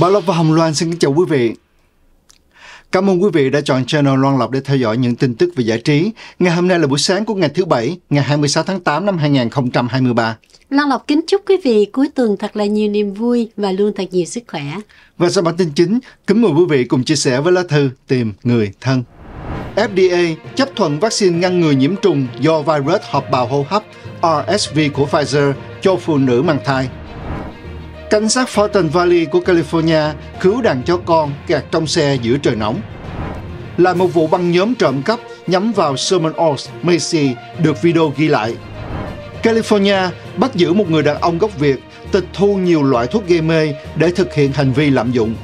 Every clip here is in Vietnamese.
Bà Lộc và Hồng Loan xin kính chào quý vị. Cảm ơn quý vị đã chọn channel Loan Lộc để theo dõi những tin tức về giải trí. Ngày hôm nay là buổi sáng của ngày thứ Bảy, ngày 26 tháng 8 năm 2023. Loan Lộc kính chúc quý vị cuối tuần thật là nhiều niềm vui và luôn thật nhiều sức khỏe. Và sau bản tin chính, kính mời quý vị cùng chia sẻ với lá thư Tìm Người Thân. FDA chấp thuận vaccine ngăn ngừa nhiễm trùng do virus hợp bào hô hấp RSV của Pfizer cho phụ nữ mang thai cảnh sát Fulton Valley của California cứu đàn chó con kẹt trong xe giữa trời nóng. Là một vụ băng nhóm trộm cắp nhắm vào Sherman Oaks, Macy được video ghi lại. California bắt giữ một người đàn ông gốc Việt tịch thu nhiều loại thuốc gây mê để thực hiện hành vi lạm dụng.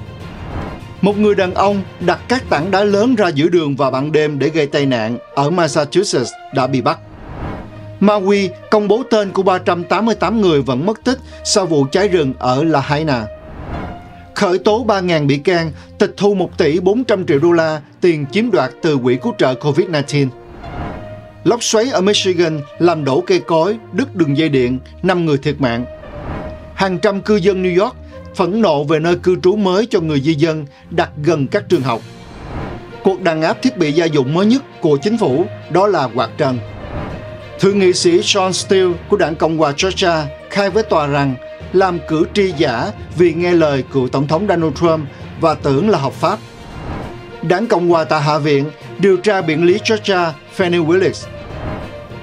Một người đàn ông đặt các tảng đá lớn ra giữa đường vào ban đêm để gây tai nạn ở Massachusetts đã bị bắt. Maui công bố tên của 388 người vẫn mất tích sau vụ cháy rừng ở Lahaina. Khởi tố 3.000 bị can, tịch thu 1 tỷ 400 triệu đô la tiền chiếm đoạt từ quỹ cứu trợ COVID-19. Lốc xoáy ở Michigan làm đổ cây cối, đứt đường dây điện, 5 người thiệt mạng. Hàng trăm cư dân New York phẫn nộ về nơi cư trú mới cho người di dân đặt gần các trường học. Cuộc đàn áp thiết bị gia dụng mới nhất của chính phủ đó là quạt trần. Thượng nghị sĩ John Steele của đảng Cộng hòa Georgia khai với tòa rằng làm cử tri giả vì nghe lời cựu Tổng thống Donald Trump và tưởng là hợp pháp. Đảng Cộng hòa tại Hạ viện điều tra biện lý Georgia Fannie Willis.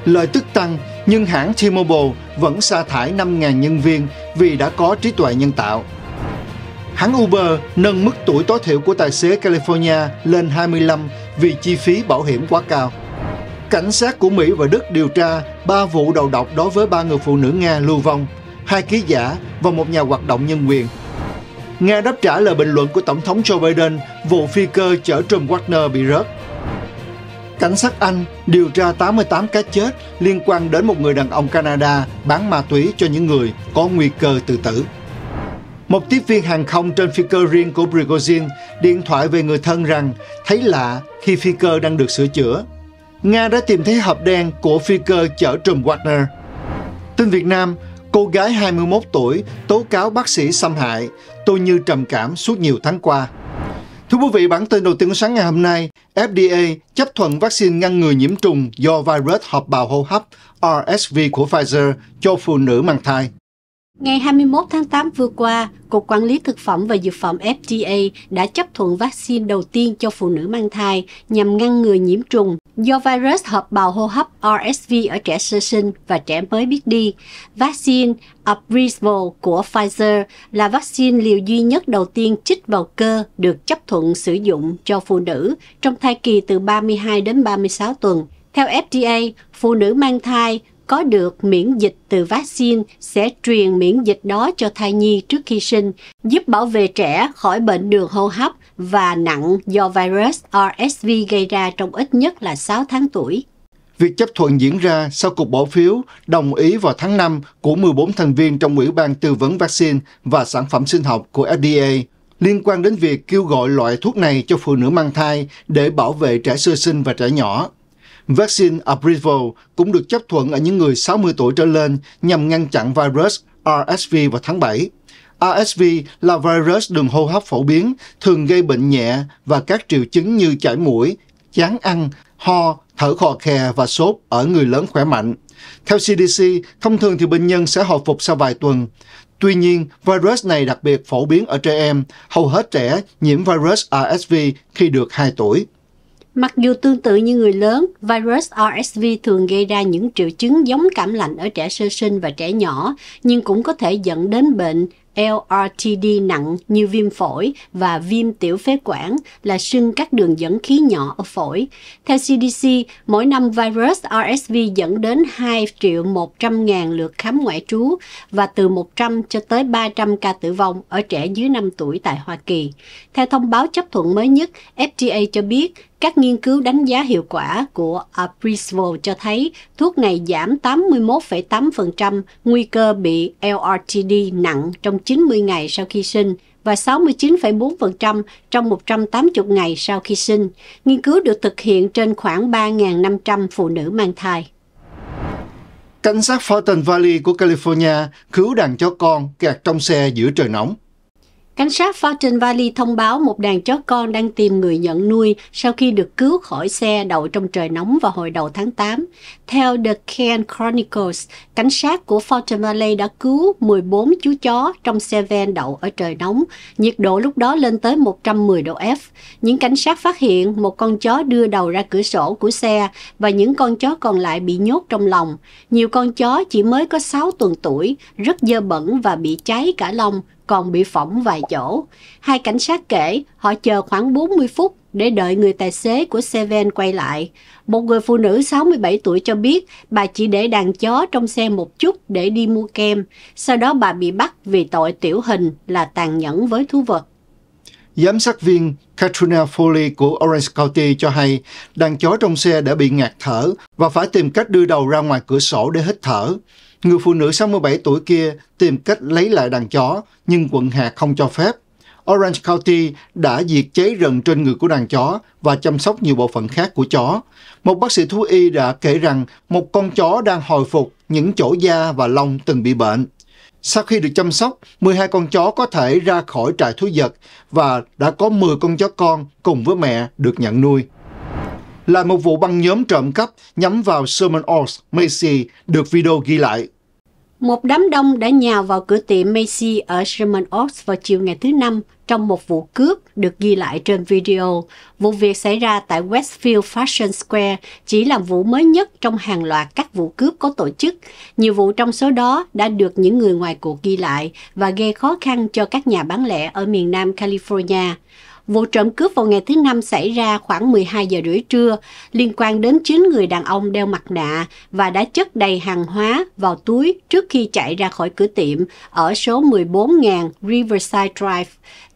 Lợi tức tăng nhưng hãng T-Mobile vẫn sa thải 5.000 nhân viên vì đã có trí tuệ nhân tạo. Hãng Uber nâng mức tuổi tối thiểu của tài xế California lên 25 vì chi phí bảo hiểm quá cao cảnh sát của Mỹ và Đức điều tra ba vụ đầu độc đối với ba người phụ nữ Nga lưu vong, hai ký giả và một nhà hoạt động nhân quyền. Nga đáp trả lời bình luận của Tổng thống Joe Biden vụ phi cơ chở Trump Wagner bị rớt. Cảnh sát Anh điều tra 88 cái chết liên quan đến một người đàn ông Canada bán ma túy cho những người có nguy cơ tự tử. Một tiếp viên hàng không trên phi cơ riêng của Prigozhin điện thoại về người thân rằng thấy lạ khi phi cơ đang được sửa chữa Nga đã tìm thấy hộp đen của phi cơ chở trùm Wagner. Tin Việt Nam, cô gái 21 tuổi tố cáo bác sĩ xâm hại, tôi như trầm cảm suốt nhiều tháng qua. Thưa quý vị, bản tin đầu tiên của sáng ngày hôm nay, FDA chấp thuận vaccine ngăn ngừa nhiễm trùng do virus hợp bào hô hấp RSV của Pfizer cho phụ nữ mang thai. Ngày 21 tháng 8 vừa qua, Cục Quản lý Thực phẩm và Dược phẩm FDA đã chấp thuận vaccine đầu tiên cho phụ nữ mang thai nhằm ngăn ngừa nhiễm trùng do virus hợp bào hô hấp RSV ở trẻ sơ sinh và trẻ mới biết đi. Vaccine Abrysvo của Pfizer là vaccine liều duy nhất đầu tiên chích vào cơ được chấp thuận sử dụng cho phụ nữ trong thai kỳ từ 32 đến 36 tuần. Theo FDA, phụ nữ mang thai có được miễn dịch từ vaccine sẽ truyền miễn dịch đó cho thai nhi trước khi sinh, giúp bảo vệ trẻ khỏi bệnh đường hô hấp và nặng do virus RSV gây ra trong ít nhất là 6 tháng tuổi. Việc chấp thuận diễn ra sau cuộc bỏ phiếu đồng ý vào tháng 5 của 14 thành viên trong Ủy ban Tư vấn Vaccine và Sản phẩm Sinh học của FDA liên quan đến việc kêu gọi loại thuốc này cho phụ nữ mang thai để bảo vệ trẻ sơ sinh và trẻ nhỏ. Vaccine approval cũng được chấp thuận ở những người 60 tuổi trở lên nhằm ngăn chặn virus RSV vào tháng 7. RSV là virus đường hô hấp phổ biến, thường gây bệnh nhẹ và các triệu chứng như chảy mũi, chán ăn, ho, thở khò khè và sốt ở người lớn khỏe mạnh. Theo CDC, thông thường thì bệnh nhân sẽ hồi phục sau vài tuần. Tuy nhiên, virus này đặc biệt phổ biến ở trẻ em, hầu hết trẻ nhiễm virus RSV khi được 2 tuổi. Mặc dù tương tự như người lớn, virus RSV thường gây ra những triệu chứng giống cảm lạnh ở trẻ sơ sinh và trẻ nhỏ, nhưng cũng có thể dẫn đến bệnh LRTD nặng như viêm phổi và viêm tiểu phế quản là sưng các đường dẫn khí nhỏ ở phổi. Theo CDC, mỗi năm virus RSV dẫn đến 2 triệu 100 ngàn lượt khám ngoại trú và từ 100 cho tới 300 ca tử vong ở trẻ dưới 5 tuổi tại Hoa Kỳ. Theo thông báo chấp thuận mới nhất, FDA cho biết các nghiên cứu đánh giá hiệu quả của Aprisvo cho thấy thuốc này giảm 81,8% nguy cơ bị LRTD nặng trong 90 ngày sau khi sinh và 69,4% trong 180 ngày sau khi sinh. Nghiên cứu được thực hiện trên khoảng 3.500 phụ nữ mang thai. Cảnh sát Fulton Valley của California cứu đàn chó con kẹt trong xe giữa trời nóng. Cảnh sát phát Valley thông báo một đàn chó con đang tìm người nhận nuôi sau khi được cứu khỏi xe đậu trong trời nóng vào hồi đầu tháng 8. Theo The Cairn Chronicles, cảnh sát của Fortune Valley đã cứu 14 chú chó trong xe van đậu ở trời nóng. Nhiệt độ lúc đó lên tới 110 độ F. Những cảnh sát phát hiện một con chó đưa đầu ra cửa sổ của xe và những con chó còn lại bị nhốt trong lòng. Nhiều con chó chỉ mới có 6 tuần tuổi, rất dơ bẩn và bị cháy cả lông còn bị phỏng vài chỗ. Hai cảnh sát kể họ chờ khoảng 40 phút để đợi người tài xế của Seven quay lại. Một người phụ nữ 67 tuổi cho biết bà chỉ để đàn chó trong xe một chút để đi mua kem. Sau đó bà bị bắt vì tội tiểu hình là tàn nhẫn với thú vật. Giám sát viên Katrina Foley của Orange County cho hay đàn chó trong xe đã bị ngạt thở và phải tìm cách đưa đầu ra ngoài cửa sổ để hít thở. Người phụ nữ 67 tuổi kia tìm cách lấy lại đàn chó, nhưng quận hạt không cho phép. Orange County đã diệt cháy rừng trên người của đàn chó và chăm sóc nhiều bộ phận khác của chó. Một bác sĩ thú y đã kể rằng một con chó đang hồi phục những chỗ da và lông từng bị bệnh. Sau khi được chăm sóc, 12 con chó có thể ra khỏi trại thú vật và đã có 10 con chó con cùng với mẹ được nhận nuôi là một vụ băng nhóm trộm cắp nhắm vào Sherman Oaks, Macy được video ghi lại. Một đám đông đã nhào vào cửa tiệm Macy ở Sherman Oaks vào chiều ngày thứ Năm trong một vụ cướp được ghi lại trên video. Vụ việc xảy ra tại Westfield Fashion Square chỉ là vụ mới nhất trong hàng loạt các vụ cướp có tổ chức. Nhiều vụ trong số đó đã được những người ngoài cuộc ghi lại và gây khó khăn cho các nhà bán lẻ ở miền Nam California. Vụ trộm cướp vào ngày thứ năm xảy ra khoảng 12 giờ rưỡi trưa, liên quan đến 9 người đàn ông đeo mặt nạ và đã chất đầy hàng hóa vào túi trước khi chạy ra khỏi cửa tiệm ở số 14.000 Riverside Drive.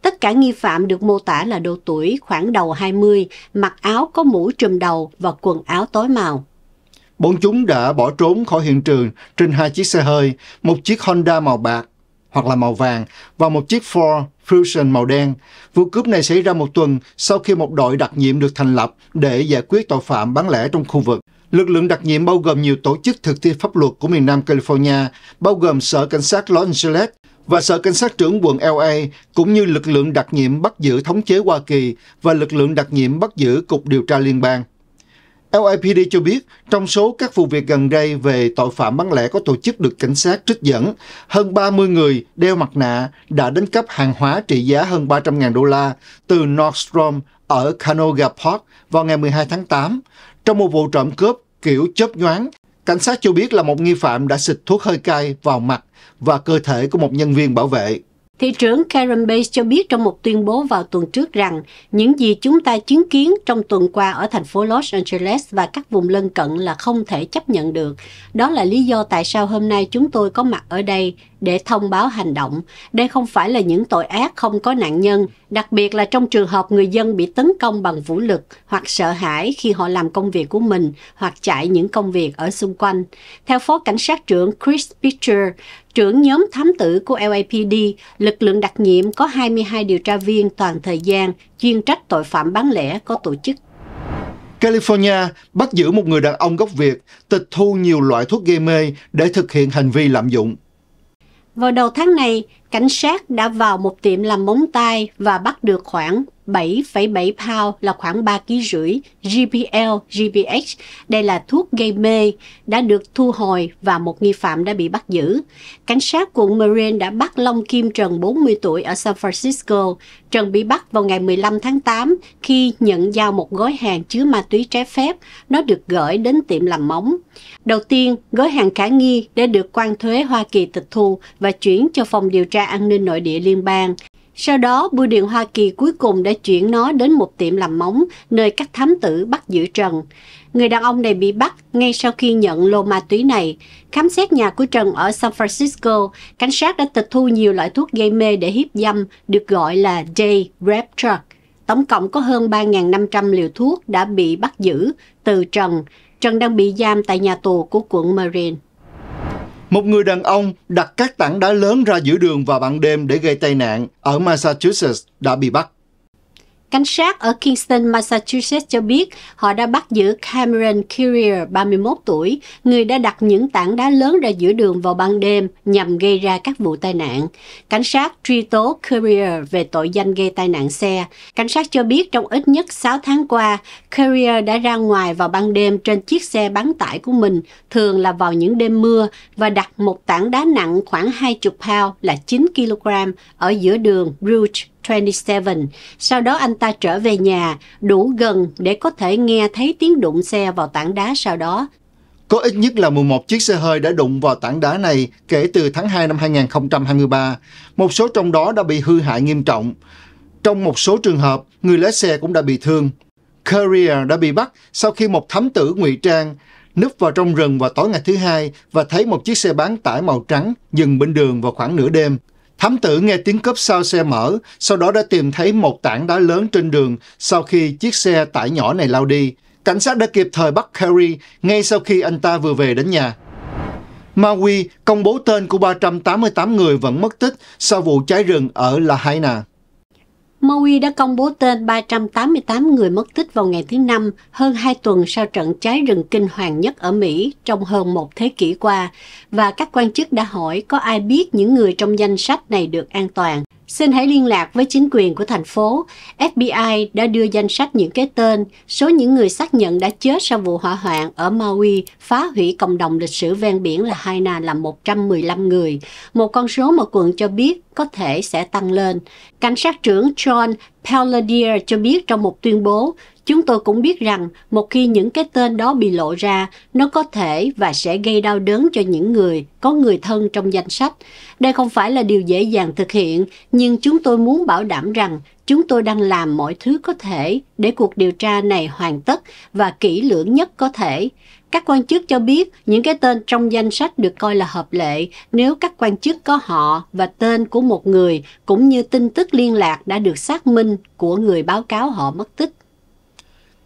Tất cả nghi phạm được mô tả là độ tuổi khoảng đầu 20, mặc áo có mũ trùm đầu và quần áo tối màu. Bọn chúng đã bỏ trốn khỏi hiện trường trên hai chiếc xe hơi, một chiếc Honda màu bạc hoặc là màu vàng và một chiếc Ford Fusion màu đen. Vụ cướp này xảy ra một tuần sau khi một đội đặc nhiệm được thành lập để giải quyết tội phạm bán lẻ trong khu vực. Lực lượng đặc nhiệm bao gồm nhiều tổ chức thực thi pháp luật của miền Nam California, bao gồm Sở Cảnh sát Los Angeles và Sở Cảnh sát trưởng quận LA, cũng như lực lượng đặc nhiệm bắt giữ thống chế Hoa Kỳ và lực lượng đặc nhiệm bắt giữ Cục Điều tra Liên bang. LAPD cho biết, trong số các vụ việc gần đây về tội phạm bán lẻ có tổ chức được cảnh sát trích dẫn, hơn 30 người đeo mặt nạ đã đánh cắp hàng hóa trị giá hơn 300.000 đô la từ Nordstrom ở Canoga Park vào ngày 12 tháng 8. Trong một vụ trộm cướp kiểu chớp nhoáng, cảnh sát cho biết là một nghi phạm đã xịt thuốc hơi cay vào mặt và cơ thể của một nhân viên bảo vệ. Thị trưởng Karen Bates cho biết trong một tuyên bố vào tuần trước rằng những gì chúng ta chứng kiến trong tuần qua ở thành phố Los Angeles và các vùng lân cận là không thể chấp nhận được. Đó là lý do tại sao hôm nay chúng tôi có mặt ở đây để thông báo hành động. Đây không phải là những tội ác không có nạn nhân, đặc biệt là trong trường hợp người dân bị tấn công bằng vũ lực hoặc sợ hãi khi họ làm công việc của mình hoặc chạy những công việc ở xung quanh. Theo Phó Cảnh sát trưởng Chris Pitcher, trưởng nhóm thám tử của LAPD, lực lượng đặc nhiệm có 22 điều tra viên toàn thời gian chuyên trách tội phạm bán lẻ có tổ chức. California bắt giữ một người đàn ông gốc Việt tịch thu nhiều loại thuốc gây mê để thực hiện hành vi lạm dụng. Vào đầu tháng này, cảnh sát đã vào một tiệm làm móng tay và bắt được khoảng 7,7 pound là khoảng 3 kg rưỡi GPL, GPH. Đây là thuốc gây mê đã được thu hồi và một nghi phạm đã bị bắt giữ. Cảnh sát quận Marin đã bắt Long Kim Trần 40 tuổi ở San Francisco. Trần bị bắt vào ngày 15 tháng 8 khi nhận giao một gói hàng chứa ma túy trái phép. Nó được gửi đến tiệm làm móng. Đầu tiên, gói hàng khả nghi đã được quan thuế Hoa Kỳ tịch thu và chuyển cho phòng điều tra an ninh nội địa liên bang. Sau đó, bưu điện Hoa Kỳ cuối cùng đã chuyển nó đến một tiệm làm móng, nơi các thám tử bắt giữ Trần. Người đàn ông này bị bắt ngay sau khi nhận lô ma túy này. Khám xét nhà của Trần ở San Francisco, cảnh sát đã tịch thu nhiều loại thuốc gây mê để hiếp dâm, được gọi là Day Rap Drug. Tổng cộng có hơn 3.500 liều thuốc đã bị bắt giữ từ Trần. Trần đang bị giam tại nhà tù của quận Marine. Một người đàn ông đặt các tảng đá lớn ra giữa đường vào ban đêm để gây tai nạn ở Massachusetts đã bị bắt. Cảnh sát ở Kingston, Massachusetts cho biết họ đã bắt giữ Cameron Currier, 31 tuổi, người đã đặt những tảng đá lớn ra giữa đường vào ban đêm nhằm gây ra các vụ tai nạn. Cảnh sát truy tố Currier về tội danh gây tai nạn xe. Cảnh sát cho biết trong ít nhất 6 tháng qua, Currier đã ra ngoài vào ban đêm trên chiếc xe bán tải của mình, thường là vào những đêm mưa, và đặt một tảng đá nặng khoảng 20 pound là 9 kg ở giữa đường Rouge. 27. Sau đó anh ta trở về nhà, đủ gần để có thể nghe thấy tiếng đụng xe vào tảng đá sau đó. Có ít nhất là 11 chiếc xe hơi đã đụng vào tảng đá này kể từ tháng 2 năm 2023. Một số trong đó đã bị hư hại nghiêm trọng. Trong một số trường hợp, người lái xe cũng đã bị thương. Courier đã bị bắt sau khi một thám tử ngụy trang núp vào trong rừng vào tối ngày thứ hai và thấy một chiếc xe bán tải màu trắng dừng bên đường vào khoảng nửa đêm. Thám tử nghe tiếng cướp sau xe mở, sau đó đã tìm thấy một tảng đá lớn trên đường sau khi chiếc xe tải nhỏ này lao đi. Cảnh sát đã kịp thời bắt Harry ngay sau khi anh ta vừa về đến nhà. Maui công bố tên của 388 người vẫn mất tích sau vụ cháy rừng ở Lahaina. Maui đã công bố tên 388 người mất tích vào ngày thứ Năm, hơn 2 tuần sau trận cháy rừng kinh hoàng nhất ở Mỹ trong hơn một thế kỷ qua, và các quan chức đã hỏi có ai biết những người trong danh sách này được an toàn. Xin hãy liên lạc với chính quyền của thành phố. FBI đã đưa danh sách những cái tên, số những người xác nhận đã chết sau vụ hỏa hoạn ở Maui phá hủy cộng đồng lịch sử ven biển là Haina là 115 người, một con số mà quận cho biết có thể sẽ tăng lên. Cảnh sát trưởng John Pelladier cho biết trong một tuyên bố, Chúng tôi cũng biết rằng một khi những cái tên đó bị lộ ra, nó có thể và sẽ gây đau đớn cho những người có người thân trong danh sách. Đây không phải là điều dễ dàng thực hiện, nhưng chúng tôi muốn bảo đảm rằng chúng tôi đang làm mọi thứ có thể để cuộc điều tra này hoàn tất và kỹ lưỡng nhất có thể. Các quan chức cho biết những cái tên trong danh sách được coi là hợp lệ nếu các quan chức có họ và tên của một người cũng như tin tức liên lạc đã được xác minh của người báo cáo họ mất tích.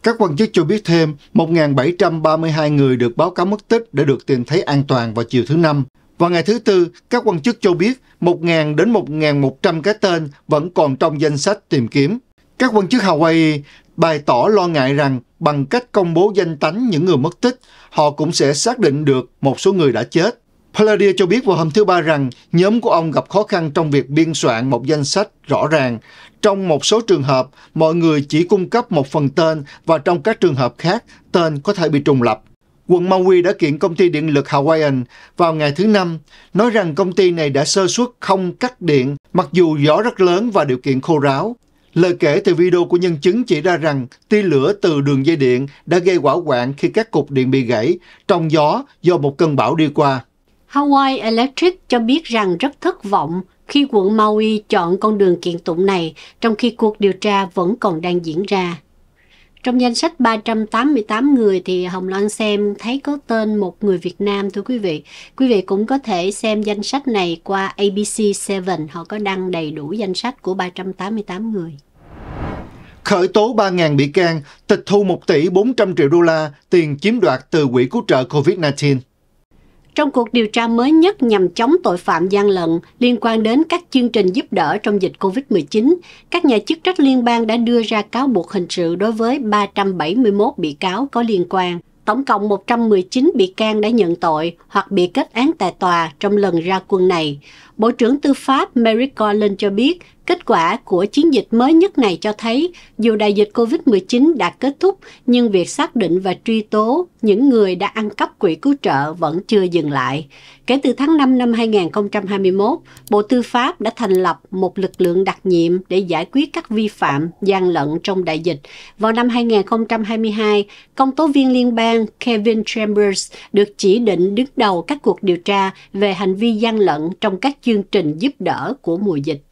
Các quan chức cho biết thêm 1.732 người được báo cáo mất tích đã được tìm thấy an toàn vào chiều thứ Năm. Vào ngày thứ Tư, các quan chức cho biết 1.000 đến 1.100 cái tên vẫn còn trong danh sách tìm kiếm. Các quan chức Hawaii bày tỏ lo ngại rằng bằng cách công bố danh tánh những người mất tích, họ cũng sẽ xác định được một số người đã chết. Palladio cho biết vào hôm thứ Ba rằng nhóm của ông gặp khó khăn trong việc biên soạn một danh sách rõ ràng. Trong một số trường hợp, mọi người chỉ cung cấp một phần tên và trong các trường hợp khác, tên có thể bị trùng lập. Quận Maui đã kiện công ty điện lực Hawaiian vào ngày thứ Năm, nói rằng công ty này đã sơ suất không cắt điện mặc dù gió rất lớn và điều kiện khô ráo. Lời kể từ video của nhân chứng chỉ ra rằng tia lửa từ đường dây điện đã gây quả quạng khi các cục điện bị gãy trong gió do một cơn bão đi qua. Hawaii Electric cho biết rằng rất thất vọng khi quận Maui chọn con đường kiện tụng này trong khi cuộc điều tra vẫn còn đang diễn ra. Trong danh sách 388 người thì Hồng Loan xem thấy có tên một người Việt Nam thưa quý vị. Quý vị cũng có thể xem danh sách này qua ABC7, họ có đăng đầy đủ danh sách của 388 người. Khởi tố 3.000 bị can, tịch thu 1 tỷ 400 triệu đô la tiền chiếm đoạt từ quỹ cứu trợ COVID-19. Trong cuộc điều tra mới nhất nhằm chống tội phạm gian lận liên quan đến các chương trình giúp đỡ trong dịch COVID-19, các nhà chức trách liên bang đã đưa ra cáo buộc hình sự đối với 371 bị cáo có liên quan. Tổng cộng 119 bị can đã nhận tội hoặc bị kết án tại tòa trong lần ra quân này. Bộ trưởng Tư pháp Merrick Garland cho biết Kết quả của chiến dịch mới nhất này cho thấy, dù đại dịch COVID-19 đã kết thúc, nhưng việc xác định và truy tố những người đã ăn cắp quỹ cứu trợ vẫn chưa dừng lại. Kể từ tháng 5 năm 2021, Bộ Tư pháp đã thành lập một lực lượng đặc nhiệm để giải quyết các vi phạm gian lận trong đại dịch. Vào năm 2022, công tố viên liên bang Kevin Chambers được chỉ định đứng đầu các cuộc điều tra về hành vi gian lận trong các chương trình giúp đỡ của mùa dịch.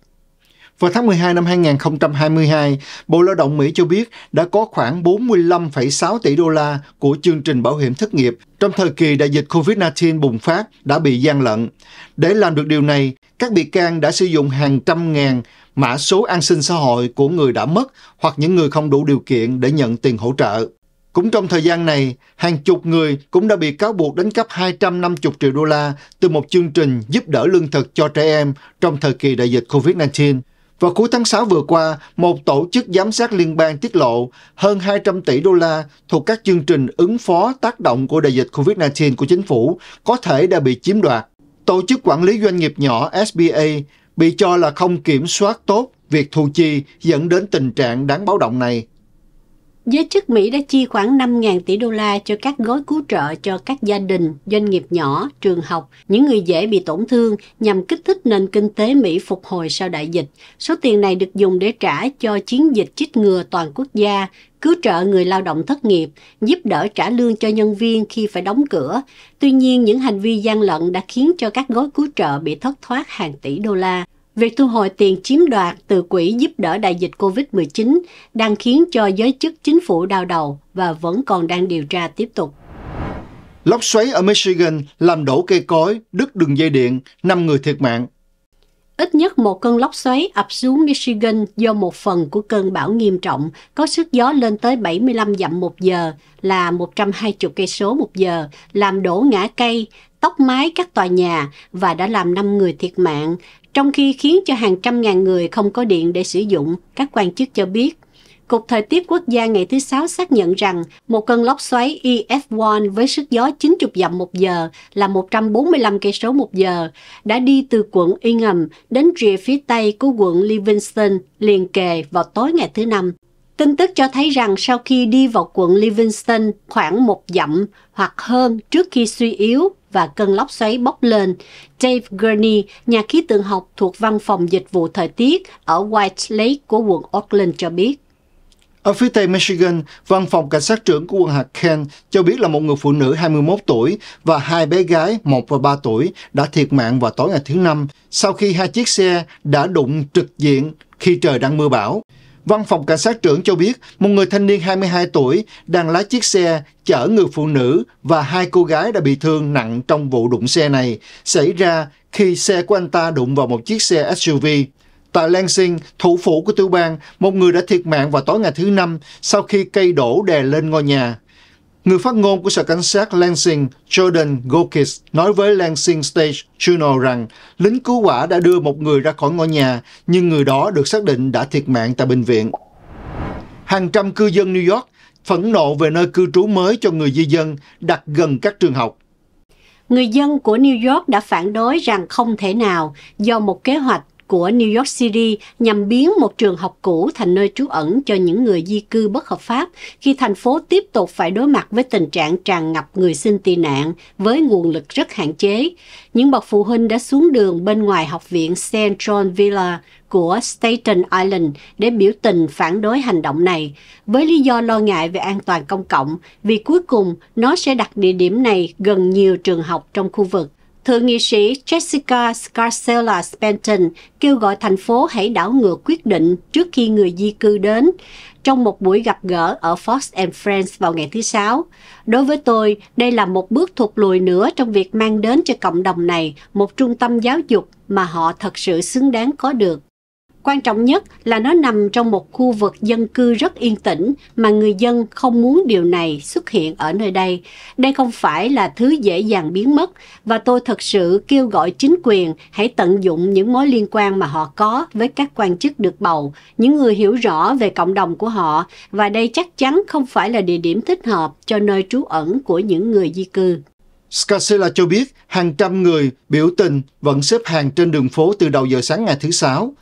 Vào tháng 12 năm 2022, Bộ Lao động Mỹ cho biết đã có khoảng 45,6 tỷ đô la của chương trình bảo hiểm thất nghiệp trong thời kỳ đại dịch COVID-19 bùng phát đã bị gian lận. Để làm được điều này, các bị can đã sử dụng hàng trăm ngàn mã số an sinh xã hội của người đã mất hoặc những người không đủ điều kiện để nhận tiền hỗ trợ. Cũng trong thời gian này, hàng chục người cũng đã bị cáo buộc đánh cắp 250 triệu đô la từ một chương trình giúp đỡ lương thực cho trẻ em trong thời kỳ đại dịch COVID-19. Vào cuối tháng 6 vừa qua, một tổ chức giám sát liên bang tiết lộ hơn 200 tỷ đô la thuộc các chương trình ứng phó tác động của đại dịch COVID-19 của chính phủ có thể đã bị chiếm đoạt. Tổ chức quản lý doanh nghiệp nhỏ SBA bị cho là không kiểm soát tốt việc thu chi dẫn đến tình trạng đáng báo động này. Giới chức Mỹ đã chi khoảng 5.000 tỷ đô la cho các gói cứu trợ cho các gia đình, doanh nghiệp nhỏ, trường học, những người dễ bị tổn thương nhằm kích thích nền kinh tế Mỹ phục hồi sau đại dịch. Số tiền này được dùng để trả cho chiến dịch chích ngừa toàn quốc gia, cứu trợ người lao động thất nghiệp, giúp đỡ trả lương cho nhân viên khi phải đóng cửa. Tuy nhiên, những hành vi gian lận đã khiến cho các gói cứu trợ bị thất thoát hàng tỷ đô la. Việc thu hồi tiền chiếm đoạt từ quỹ giúp đỡ đại dịch COVID-19 đang khiến cho giới chức chính phủ đau đầu và vẫn còn đang điều tra tiếp tục. Lốc xoáy ở Michigan làm đổ cây cối, đứt đường dây điện, 5 người thiệt mạng. Ít nhất một cơn lốc xoáy ập xuống Michigan do một phần của cơn bão nghiêm trọng có sức gió lên tới 75 dặm một giờ là 120 cây số một giờ, làm đổ ngã cây, tốc mái các tòa nhà và đã làm 5 người thiệt mạng, trong khi khiến cho hàng trăm ngàn người không có điện để sử dụng, các quan chức cho biết, Cục Thời tiết Quốc gia ngày thứ Sáu xác nhận rằng một cơn lốc xoáy EF1 với sức gió 90 dặm một giờ là 145 cây số một giờ đã đi từ quận Ingham đến rìa phía tây của quận Livingston liền kề vào tối ngày thứ Năm. Tin tức cho thấy rằng sau khi đi vào quận Livingston khoảng một dặm hoặc hơn trước khi suy yếu, và cơn lốc xoáy bốc lên. Dave Gurney, nhà khí tượng học thuộc Văn phòng Dịch vụ Thời tiết ở White Lake của quận Auckland cho biết. Ở phía tây Michigan, văn phòng cảnh sát trưởng của quận hạt Kent cho biết là một người phụ nữ 21 tuổi và hai bé gái 1 và 3 tuổi đã thiệt mạng vào tối ngày thứ Năm sau khi hai chiếc xe đã đụng trực diện khi trời đang mưa bão. Văn phòng cảnh sát trưởng cho biết một người thanh niên 22 tuổi đang lái chiếc xe chở người phụ nữ và hai cô gái đã bị thương nặng trong vụ đụng xe này xảy ra khi xe của anh ta đụng vào một chiếc xe SUV. Tại Lansing, thủ phủ của tiểu bang, một người đã thiệt mạng vào tối ngày thứ Năm sau khi cây đổ đè lên ngôi nhà. Người phát ngôn của sở cảnh sát Lansing Jordan Gokis nói với Lansing Stage Journal rằng lính cứu hỏa đã đưa một người ra khỏi ngôi nhà, nhưng người đó được xác định đã thiệt mạng tại bệnh viện. Hàng trăm cư dân New York phẫn nộ về nơi cư trú mới cho người di dân đặt gần các trường học. Người dân của New York đã phản đối rằng không thể nào do một kế hoạch của New York City nhằm biến một trường học cũ thành nơi trú ẩn cho những người di cư bất hợp pháp khi thành phố tiếp tục phải đối mặt với tình trạng tràn ngập người xin tị nạn với nguồn lực rất hạn chế. Những bậc phụ huynh đã xuống đường bên ngoài học viện St. John Villa của Staten Island để biểu tình phản đối hành động này với lý do lo ngại về an toàn công cộng vì cuối cùng nó sẽ đặt địa điểm này gần nhiều trường học trong khu vực Thượng nghị sĩ Jessica Scarsella Spenton kêu gọi thành phố hãy đảo ngược quyết định trước khi người di cư đến trong một buổi gặp gỡ ở Fox and Friends vào ngày thứ Sáu. Đối với tôi, đây là một bước thụt lùi nữa trong việc mang đến cho cộng đồng này một trung tâm giáo dục mà họ thật sự xứng đáng có được. Quan trọng nhất là nó nằm trong một khu vực dân cư rất yên tĩnh mà người dân không muốn điều này xuất hiện ở nơi đây. Đây không phải là thứ dễ dàng biến mất và tôi thật sự kêu gọi chính quyền hãy tận dụng những mối liên quan mà họ có với các quan chức được bầu, những người hiểu rõ về cộng đồng của họ và đây chắc chắn không phải là địa điểm thích hợp cho nơi trú ẩn của những người di cư. Scarcella cho biết hàng trăm người biểu tình vẫn xếp hàng trên đường phố từ đầu giờ sáng ngày thứ Sáu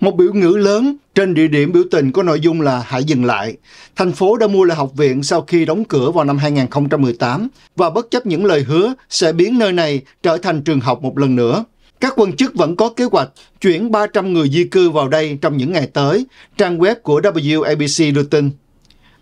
một biểu ngữ lớn trên địa điểm biểu tình có nội dung là hãy dừng lại. Thành phố đã mua lại học viện sau khi đóng cửa vào năm 2018 và bất chấp những lời hứa sẽ biến nơi này trở thành trường học một lần nữa. Các quan chức vẫn có kế hoạch chuyển 300 người di cư vào đây trong những ngày tới, trang web của WABC đưa tin.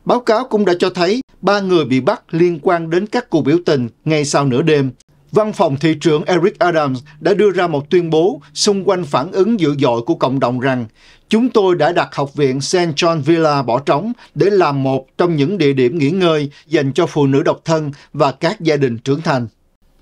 Báo cáo cũng đã cho thấy ba người bị bắt liên quan đến các cuộc biểu tình ngay sau nửa đêm Văn phòng thị trưởng Eric Adams đã đưa ra một tuyên bố xung quanh phản ứng dữ dội của cộng đồng rằng Chúng tôi đã đặt Học viện St. John Villa bỏ trống để làm một trong những địa điểm nghỉ ngơi dành cho phụ nữ độc thân và các gia đình trưởng thành.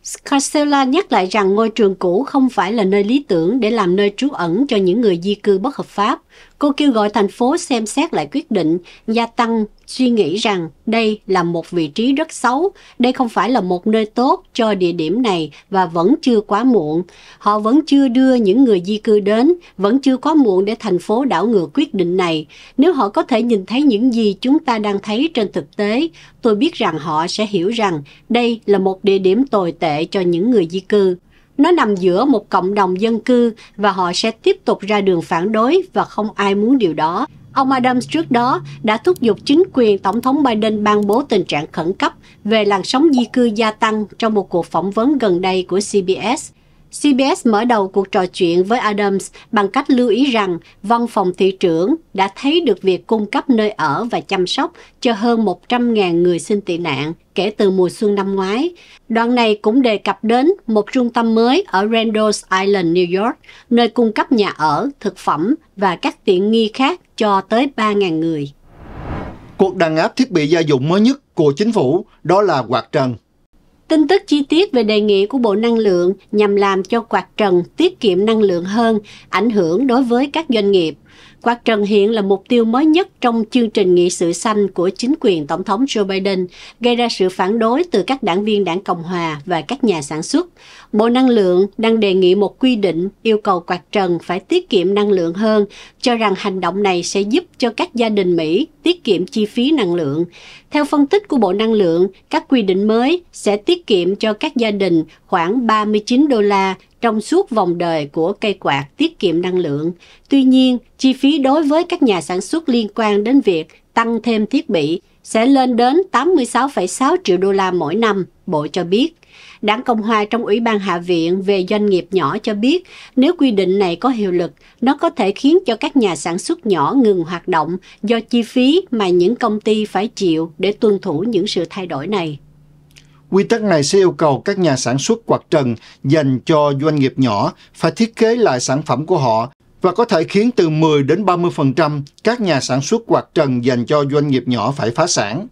Scarsella nhắc lại rằng ngôi trường cũ không phải là nơi lý tưởng để làm nơi trú ẩn cho những người di cư bất hợp pháp. Cô kêu gọi thành phố xem xét lại quyết định, gia tăng, suy nghĩ rằng đây là một vị trí rất xấu, đây không phải là một nơi tốt cho địa điểm này và vẫn chưa quá muộn. Họ vẫn chưa đưa những người di cư đến, vẫn chưa quá muộn để thành phố đảo ngược quyết định này. Nếu họ có thể nhìn thấy những gì chúng ta đang thấy trên thực tế, tôi biết rằng họ sẽ hiểu rằng đây là một địa điểm tồi tệ cho những người di cư. Nó nằm giữa một cộng đồng dân cư và họ sẽ tiếp tục ra đường phản đối và không ai muốn điều đó. Ông Adams trước đó đã thúc giục chính quyền Tổng thống Biden ban bố tình trạng khẩn cấp về làn sóng di cư gia tăng trong một cuộc phỏng vấn gần đây của CBS. CBS mở đầu cuộc trò chuyện với Adams bằng cách lưu ý rằng văn phòng thị trưởng đã thấy được việc cung cấp nơi ở và chăm sóc cho hơn 100.000 người xin tị nạn kể từ mùa xuân năm ngoái. Đoạn này cũng đề cập đến một trung tâm mới ở Randall's Island, New York, nơi cung cấp nhà ở, thực phẩm và các tiện nghi khác cho tới 3.000 người. Cuộc đàn áp thiết bị gia dụng mới nhất của chính phủ đó là quạt trần. Tin tức chi tiết về đề nghị của Bộ Năng lượng nhằm làm cho quạt trần tiết kiệm năng lượng hơn, ảnh hưởng đối với các doanh nghiệp. Quạt trần hiện là mục tiêu mới nhất trong chương trình nghị sự xanh của chính quyền Tổng thống Joe Biden, gây ra sự phản đối từ các đảng viên đảng Cộng Hòa và các nhà sản xuất. Bộ Năng lượng đang đề nghị một quy định yêu cầu quạt trần phải tiết kiệm năng lượng hơn, cho rằng hành động này sẽ giúp cho các gia đình Mỹ tiết kiệm chi phí năng lượng. Theo phân tích của Bộ Năng lượng, các quy định mới sẽ tiết kiệm cho các gia đình khoảng 39 đô la trong suốt vòng đời của cây quạt tiết kiệm năng lượng. Tuy nhiên, chi phí đối với các nhà sản xuất liên quan đến việc tăng thêm thiết bị sẽ lên đến 86,6 triệu đô la mỗi năm, Bộ cho biết. Đảng Cộng Hòa trong Ủy ban Hạ viện về doanh nghiệp nhỏ cho biết, nếu quy định này có hiệu lực, nó có thể khiến cho các nhà sản xuất nhỏ ngừng hoạt động do chi phí mà những công ty phải chịu để tuân thủ những sự thay đổi này. Quy tắc này sẽ yêu cầu các nhà sản xuất quạt trần dành cho doanh nghiệp nhỏ phải thiết kế lại sản phẩm của họ và có thể khiến từ 10 đến 30% các nhà sản xuất quạt trần dành cho doanh nghiệp nhỏ phải phá sản.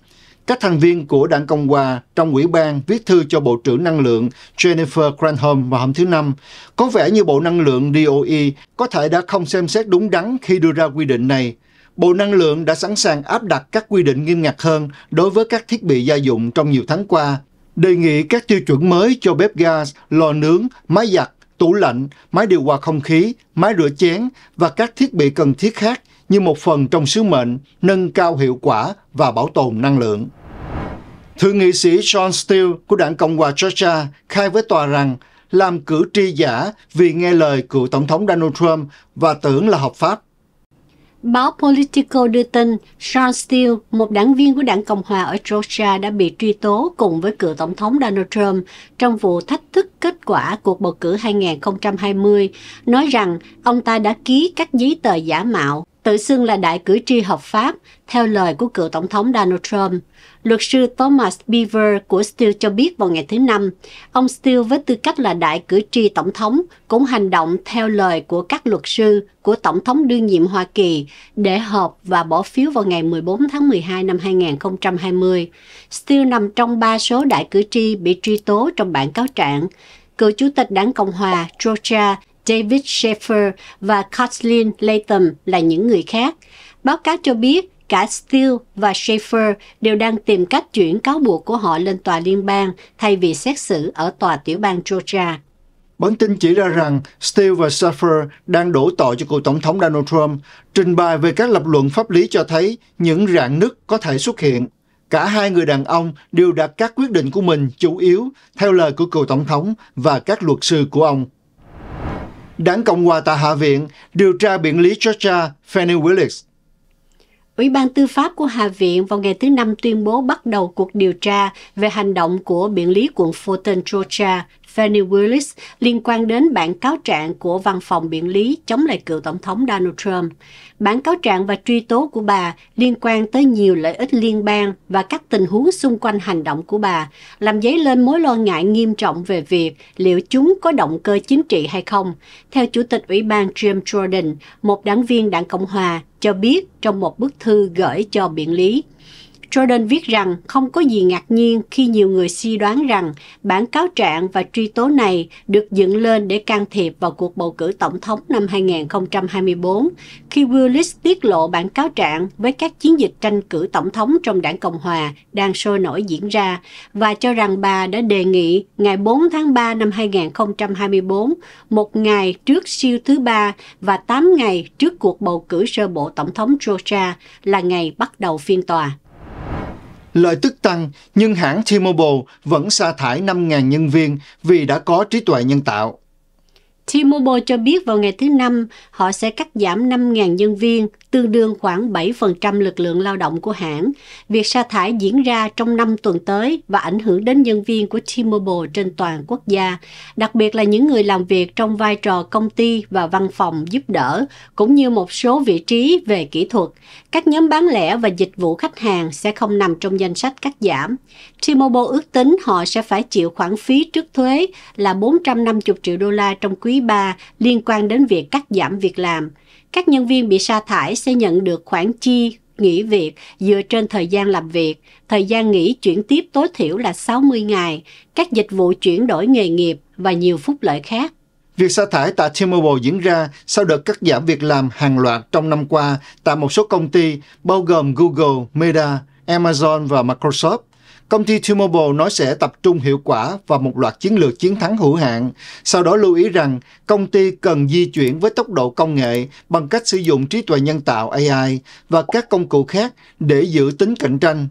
Các thành viên của đảng Cộng hòa trong ủy ban viết thư cho Bộ trưởng Năng lượng Jennifer Granholm vào hôm thứ Năm. Có vẻ như Bộ Năng lượng DOE có thể đã không xem xét đúng đắn khi đưa ra quy định này. Bộ Năng lượng đã sẵn sàng áp đặt các quy định nghiêm ngặt hơn đối với các thiết bị gia dụng trong nhiều tháng qua đề nghị các tiêu chuẩn mới cho bếp gas, lò nướng, máy giặt, tủ lạnh, máy điều hòa không khí, máy rửa chén và các thiết bị cần thiết khác như một phần trong sứ mệnh nâng cao hiệu quả và bảo tồn năng lượng. Thượng nghị sĩ John Steele của đảng Cộng hòa Georgia khai với tòa rằng làm cử tri giả vì nghe lời cựu Tổng thống Donald Trump và tưởng là hợp pháp Báo Politico đưa tin Sean Steele, một đảng viên của đảng Cộng hòa ở Georgia đã bị truy tố cùng với cựu tổng thống Donald Trump trong vụ thách thức kết quả cuộc bầu cử 2020, nói rằng ông ta đã ký các giấy tờ giả mạo tự xưng là đại cử tri hợp pháp, theo lời của cựu Tổng thống Donald Trump. Luật sư Thomas Beaver của Steele cho biết vào ngày thứ Năm, ông Steele với tư cách là đại cử tri Tổng thống cũng hành động theo lời của các luật sư của Tổng thống đương nhiệm Hoa Kỳ để họp và bỏ phiếu vào ngày 14 tháng 12 năm 2020. Steele nằm trong ba số đại cử tri bị truy tố trong bản cáo trạng. Cựu Chủ tịch Đảng Cộng hòa Georgia David Schaefer và Kathleen Latham là những người khác. Báo cáo cho biết cả Steele và Schaefer đều đang tìm cách chuyển cáo buộc của họ lên tòa liên bang thay vì xét xử ở tòa tiểu bang Georgia. Bản tin chỉ ra rằng Steele và Schaefer đang đổ tội cho cựu Tổng thống Donald Trump, trình bày về các lập luận pháp lý cho thấy những rạn nứt có thể xuất hiện. Cả hai người đàn ông đều đặt các quyết định của mình chủ yếu theo lời của cựu Tổng thống và các luật sư của ông. Đảng Cộng hòa tại Hạ viện điều tra biện lý Georgia Fannie Willis. Ủy ban Tư pháp của Hạ viện vào ngày thứ Năm tuyên bố bắt đầu cuộc điều tra về hành động của biện lý quận Fulton, Georgia Fannie Willis liên quan đến bản cáo trạng của Văn phòng Biện lý chống lại cựu Tổng thống Donald Trump. Bản cáo trạng và truy tố của bà liên quan tới nhiều lợi ích liên bang và các tình huống xung quanh hành động của bà, làm dấy lên mối lo ngại nghiêm trọng về việc liệu chúng có động cơ chính trị hay không. Theo Chủ tịch Ủy ban Jim Jordan, một đảng viên đảng Cộng Hòa, cho biết trong một bức thư gửi cho Biện lý. Jordan viết rằng không có gì ngạc nhiên khi nhiều người suy đoán rằng bản cáo trạng và truy tố này được dựng lên để can thiệp vào cuộc bầu cử tổng thống năm 2024 khi Willis tiết lộ bản cáo trạng với các chiến dịch tranh cử tổng thống trong đảng Cộng Hòa đang sôi nổi diễn ra và cho rằng bà đã đề nghị ngày 4 tháng 3 năm 2024, một ngày trước siêu thứ ba và 8 ngày trước cuộc bầu cử sơ bộ tổng thống Georgia là ngày bắt đầu phiên tòa. Lợi tức tăng, nhưng hãng T-Mobile vẫn sa thải 5.000 nhân viên vì đã có trí tuệ nhân tạo. T-Mobile cho biết vào ngày thứ Năm, họ sẽ cắt giảm 5.000 nhân viên tương đương khoảng 7% lực lượng lao động của hãng. Việc sa thải diễn ra trong năm tuần tới và ảnh hưởng đến nhân viên của T-Mobile trên toàn quốc gia, đặc biệt là những người làm việc trong vai trò công ty và văn phòng giúp đỡ, cũng như một số vị trí về kỹ thuật. Các nhóm bán lẻ và dịch vụ khách hàng sẽ không nằm trong danh sách cắt giảm. T-Mobile ước tính họ sẽ phải chịu khoản phí trước thuế là 450 triệu đô la trong quý 3 liên quan đến việc cắt giảm việc làm – các nhân viên bị sa thải sẽ nhận được khoản chi nghỉ việc dựa trên thời gian làm việc, thời gian nghỉ chuyển tiếp tối thiểu là 60 ngày, các dịch vụ chuyển đổi nghề nghiệp và nhiều phúc lợi khác. Việc sa thải tại T-Mobile diễn ra sau đợt cắt giảm việc làm hàng loạt trong năm qua tại một số công ty bao gồm Google, Meta, Amazon và Microsoft. Công ty T-Mobile nói sẽ tập trung hiệu quả vào một loạt chiến lược chiến thắng hữu hạn, sau đó lưu ý rằng công ty cần di chuyển với tốc độ công nghệ bằng cách sử dụng trí tuệ nhân tạo AI và các công cụ khác để giữ tính cạnh tranh.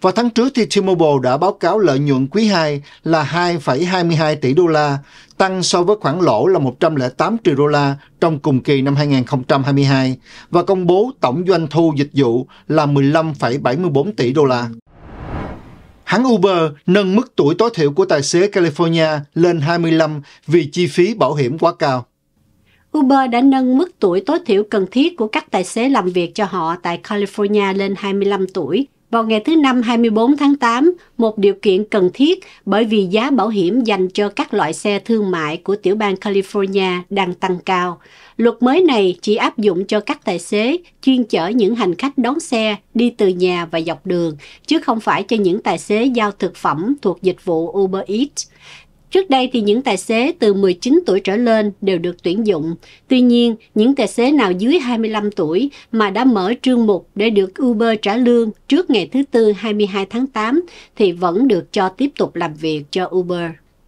Vào tháng trước thì T-Mobile đã báo cáo lợi nhuận quý 2 là 2,22 tỷ đô la, tăng so với khoản lỗ là 108 triệu đô la trong cùng kỳ năm 2022 và công bố tổng doanh thu dịch vụ là 15,74 tỷ đô la. Hãng Uber nâng mức tuổi tối thiểu của tài xế California lên 25 vì chi phí bảo hiểm quá cao. Uber đã nâng mức tuổi tối thiểu cần thiết của các tài xế làm việc cho họ tại California lên 25 tuổi vào ngày thứ Năm 24 tháng 8, một điều kiện cần thiết bởi vì giá bảo hiểm dành cho các loại xe thương mại của tiểu bang California đang tăng cao. Luật mới này chỉ áp dụng cho các tài xế chuyên chở những hành khách đón xe đi từ nhà và dọc đường, chứ không phải cho những tài xế giao thực phẩm thuộc dịch vụ Uber Eats. Trước đây thì những tài xế từ 19 tuổi trở lên đều được tuyển dụng. Tuy nhiên, những tài xế nào dưới 25 tuổi mà đã mở trương mục để được Uber trả lương trước ngày thứ Tư 22 tháng 8 thì vẫn được cho tiếp tục làm việc cho Uber.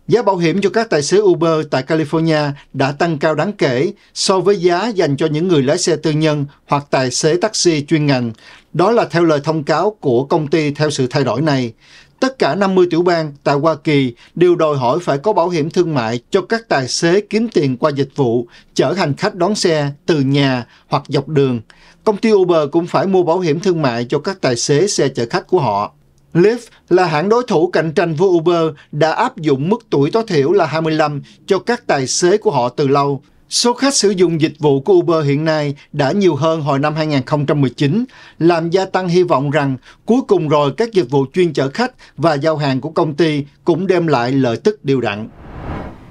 Giá bảo hiểm cho các tài xế Uber tại California đã tăng cao đáng kể so với giá dành cho những người lái xe tư nhân hoặc tài xế taxi chuyên ngành. Đó là theo lời thông cáo của công ty theo sự thay đổi này. Tất cả 50 tiểu bang tại Hoa Kỳ đều đòi hỏi phải có bảo hiểm thương mại cho các tài xế kiếm tiền qua dịch vụ, chở hành khách đón xe từ nhà hoặc dọc đường. Công ty Uber cũng phải mua bảo hiểm thương mại cho các tài xế xe chở khách của họ. Lyft là hãng đối thủ cạnh tranh với Uber đã áp dụng mức tuổi tối thiểu là 25 cho các tài xế của họ từ lâu. Số khách sử dụng dịch vụ của Uber hiện nay đã nhiều hơn hồi năm 2019, làm gia tăng hy vọng rằng cuối cùng rồi các dịch vụ chuyên chở khách và giao hàng của công ty cũng đem lại lợi tức điều đặn.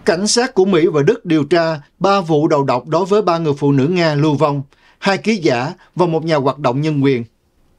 Cảnh sát của Mỹ và Đức điều tra ba vụ đầu độc đối với ba người phụ nữ Nga lưu vong, hai ký giả và một nhà hoạt động nhân quyền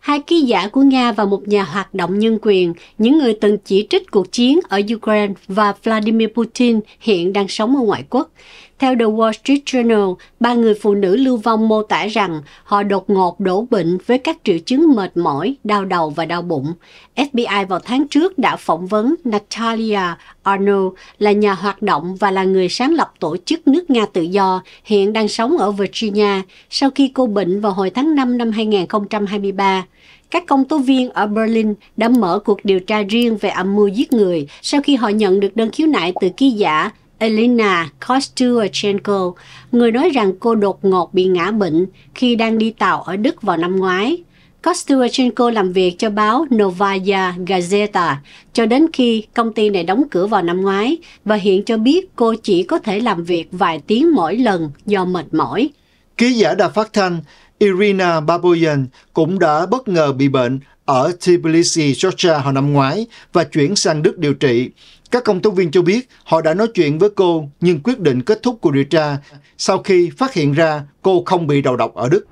hai ký giả của Nga và một nhà hoạt động nhân quyền, những người từng chỉ trích cuộc chiến ở Ukraine và Vladimir Putin hiện đang sống ở ngoại quốc. Theo The Wall Street Journal, ba người phụ nữ lưu vong mô tả rằng họ đột ngột đổ bệnh với các triệu chứng mệt mỏi, đau đầu và đau bụng. FBI vào tháng trước đã phỏng vấn Natalia Arnold là nhà hoạt động và là người sáng lập tổ chức nước Nga tự do, hiện đang sống ở Virginia, sau khi cô bệnh vào hồi tháng 5 năm 2023 các công tố viên ở Berlin đã mở cuộc điều tra riêng về âm mưu giết người sau khi họ nhận được đơn khiếu nại từ ký giả Elena Kostuachenko, người nói rằng cô đột ngột bị ngã bệnh khi đang đi tàu ở Đức vào năm ngoái. Kostuachenko làm việc cho báo Novaya Gazeta cho đến khi công ty này đóng cửa vào năm ngoái và hiện cho biết cô chỉ có thể làm việc vài tiếng mỗi lần do mệt mỏi. Ký giả đài phát thanh Irina Baboyan cũng đã bất ngờ bị bệnh ở Tbilisi, Georgia hồi năm ngoái và chuyển sang Đức điều trị. Các công tố viên cho biết họ đã nói chuyện với cô nhưng quyết định kết thúc cuộc điều tra sau khi phát hiện ra cô không bị đầu độc ở Đức.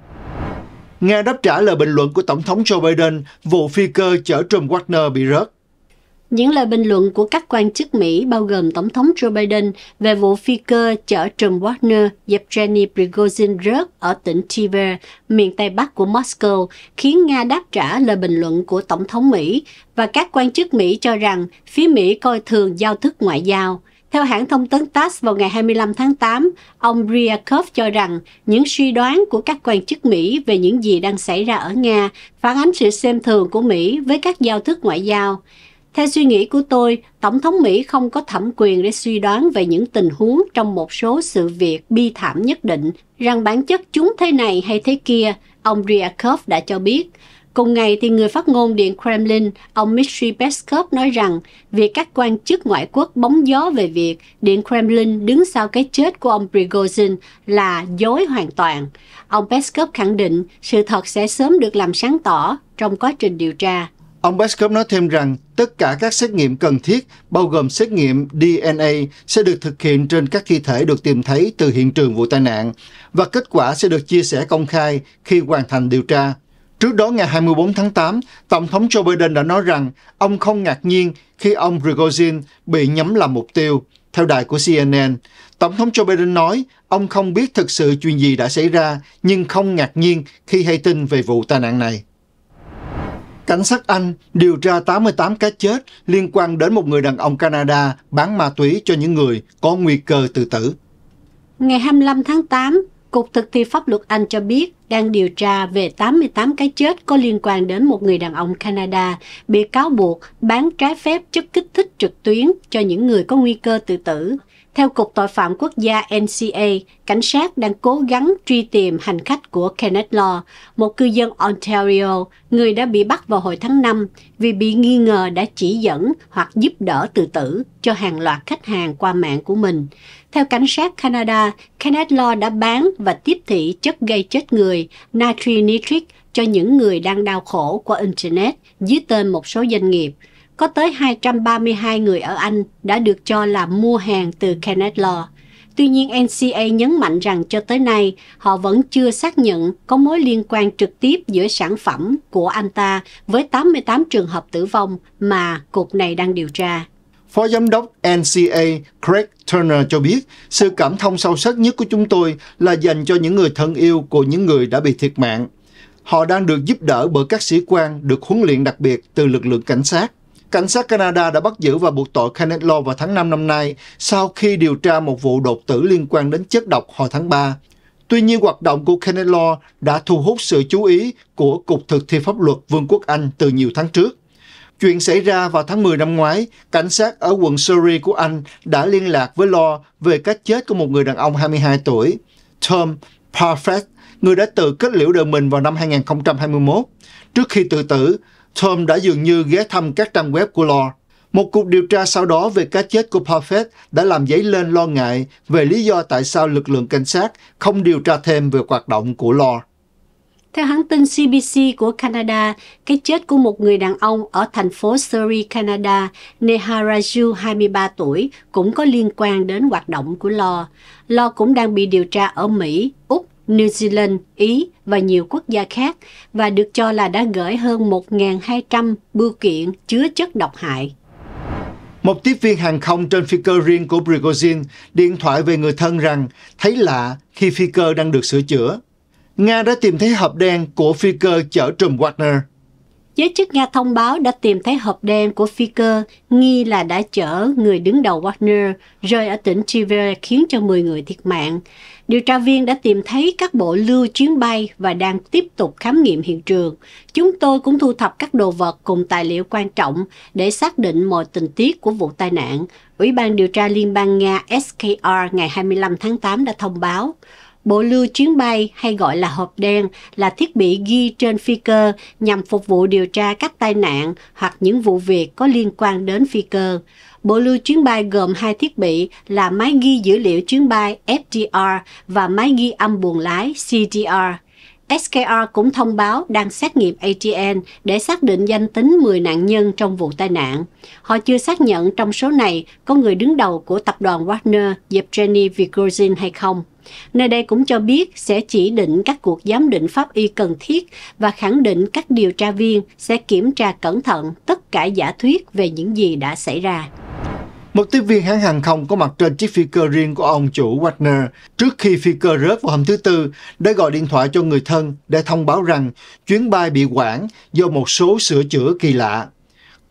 Nga đáp trả lời bình luận của Tổng thống Joe Biden vụ phi cơ chở Trump Wagner bị rớt. Những lời bình luận của các quan chức Mỹ bao gồm Tổng thống Joe Biden về vụ phi cơ chở Trùm Wagner Yevgeny Prigozhin rớt ở tỉnh Tver, miền Tây Bắc của Moscow, khiến Nga đáp trả lời bình luận của Tổng thống Mỹ và các quan chức Mỹ cho rằng phía Mỹ coi thường giao thức ngoại giao. Theo hãng thông tấn TASS vào ngày 25 tháng 8, ông Ryakov cho rằng những suy đoán của các quan chức Mỹ về những gì đang xảy ra ở Nga phản ánh sự xem thường của Mỹ với các giao thức ngoại giao. Theo suy nghĩ của tôi, Tổng thống Mỹ không có thẩm quyền để suy đoán về những tình huống trong một số sự việc bi thảm nhất định, rằng bản chất chúng thế này hay thế kia, ông Ryakov đã cho biết. Cùng ngày thì người phát ngôn Điện Kremlin, ông Dmitry Peskov nói rằng việc các quan chức ngoại quốc bóng gió về việc Điện Kremlin đứng sau cái chết của ông Prigozhin là dối hoàn toàn. Ông Peskov khẳng định sự thật sẽ sớm được làm sáng tỏ trong quá trình điều tra. Ông Bascom nói thêm rằng tất cả các xét nghiệm cần thiết, bao gồm xét nghiệm DNA, sẽ được thực hiện trên các thi thể được tìm thấy từ hiện trường vụ tai nạn và kết quả sẽ được chia sẻ công khai khi hoàn thành điều tra. Trước đó ngày 24 tháng 8, Tổng thống Joe Biden đã nói rằng ông không ngạc nhiên khi ông Prigozhin bị nhắm làm mục tiêu. Theo đài của CNN, Tổng thống Joe Biden nói ông không biết thực sự chuyện gì đã xảy ra nhưng không ngạc nhiên khi hay tin về vụ tai nạn này. Cảnh sát Anh điều tra 88 cái chết liên quan đến một người đàn ông Canada bán ma túy cho những người có nguy cơ tự tử. Ngày 25 tháng 8, Cục Thực thi Pháp luật Anh cho biết đang điều tra về 88 cái chết có liên quan đến một người đàn ông Canada bị cáo buộc bán trái phép chất kích thích trực tuyến cho những người có nguy cơ tự tử. Theo Cục Tội phạm Quốc gia NCA, cảnh sát đang cố gắng truy tìm hành khách của Kenneth Law, một cư dân Ontario, người đã bị bắt vào hồi tháng 5 vì bị nghi ngờ đã chỉ dẫn hoặc giúp đỡ tự tử cho hàng loạt khách hàng qua mạng của mình. Theo cảnh sát Canada, Kenneth Law đã bán và tiếp thị chất gây chết người natri nitric cho những người đang đau khổ qua Internet dưới tên một số doanh nghiệp – có tới 232 người ở Anh đã được cho là mua hàng từ Kenneth Law. Tuy nhiên, NCA nhấn mạnh rằng cho tới nay, họ vẫn chưa xác nhận có mối liên quan trực tiếp giữa sản phẩm của anh ta với 88 trường hợp tử vong mà cục này đang điều tra. Phó Giám đốc NCA Craig Turner cho biết, sự cảm thông sâu sắc nhất của chúng tôi là dành cho những người thân yêu của những người đã bị thiệt mạng. Họ đang được giúp đỡ bởi các sĩ quan được huấn luyện đặc biệt từ lực lượng cảnh sát. Cảnh sát Canada đã bắt giữ và buộc tội Kenneth Law vào tháng 5 năm nay sau khi điều tra một vụ đột tử liên quan đến chất độc hồi tháng 3. Tuy nhiên, hoạt động của Kenneth Law đã thu hút sự chú ý của Cục Thực thi Pháp luật Vương quốc Anh từ nhiều tháng trước. Chuyện xảy ra vào tháng 10 năm ngoái, cảnh sát ở quận Surrey của Anh đã liên lạc với Law về cái chết của một người đàn ông 22 tuổi, Tom Parfett, người đã tự kết liễu đời mình vào năm 2021. Trước khi tự tử, Tom đã dường như ghé thăm các trang web của Lord. Một cuộc điều tra sau đó về cái chết của Parfait đã làm dấy lên lo ngại về lý do tại sao lực lượng cảnh sát không điều tra thêm về hoạt động của Lord. Theo hãng tin CBC của Canada, cái chết của một người đàn ông ở thành phố Surrey, Canada, Neharaju, 23 tuổi, cũng có liên quan đến hoạt động của Lo. Lo cũng đang bị điều tra ở Mỹ, Úc New Zealand, Ý và nhiều quốc gia khác và được cho là đã gửi hơn 1.200 bưu kiện chứa chất độc hại. Một tiếp viên hàng không trên phi cơ riêng của Prigozhin điện thoại về người thân rằng thấy lạ khi phi cơ đang được sửa chữa. Nga đã tìm thấy hộp đen của phi cơ chở trùm Wagner. Giới chức Nga thông báo đã tìm thấy hộp đen của phi cơ nghi là đã chở người đứng đầu Wagner rơi ở tỉnh Tver khiến cho 10 người thiệt mạng. Điều tra viên đã tìm thấy các bộ lưu chuyến bay và đang tiếp tục khám nghiệm hiện trường. Chúng tôi cũng thu thập các đồ vật cùng tài liệu quan trọng để xác định mọi tình tiết của vụ tai nạn. Ủy ban điều tra Liên bang Nga SKR ngày 25 tháng 8 đã thông báo. Bộ lưu chuyến bay hay gọi là hộp đen là thiết bị ghi trên phi cơ nhằm phục vụ điều tra các tai nạn hoặc những vụ việc có liên quan đến phi cơ. Bộ lưu chuyến bay gồm hai thiết bị là máy ghi dữ liệu chuyến bay FDR và máy ghi âm buồng lái CDR. SKR cũng thông báo đang xét nghiệm ATN để xác định danh tính 10 nạn nhân trong vụ tai nạn. Họ chưa xác nhận trong số này có người đứng đầu của tập đoàn Wagner Yevgeny Vigozhin hay không. Nơi đây cũng cho biết sẽ chỉ định các cuộc giám định pháp y cần thiết và khẳng định các điều tra viên sẽ kiểm tra cẩn thận tất cả giả thuyết về những gì đã xảy ra. Một tiếp viên hãng hàng không có mặt trên chiếc phi cơ riêng của ông chủ Wagner trước khi phi cơ rớt vào hôm thứ Tư đã gọi điện thoại cho người thân để thông báo rằng chuyến bay bị quản do một số sửa chữa kỳ lạ.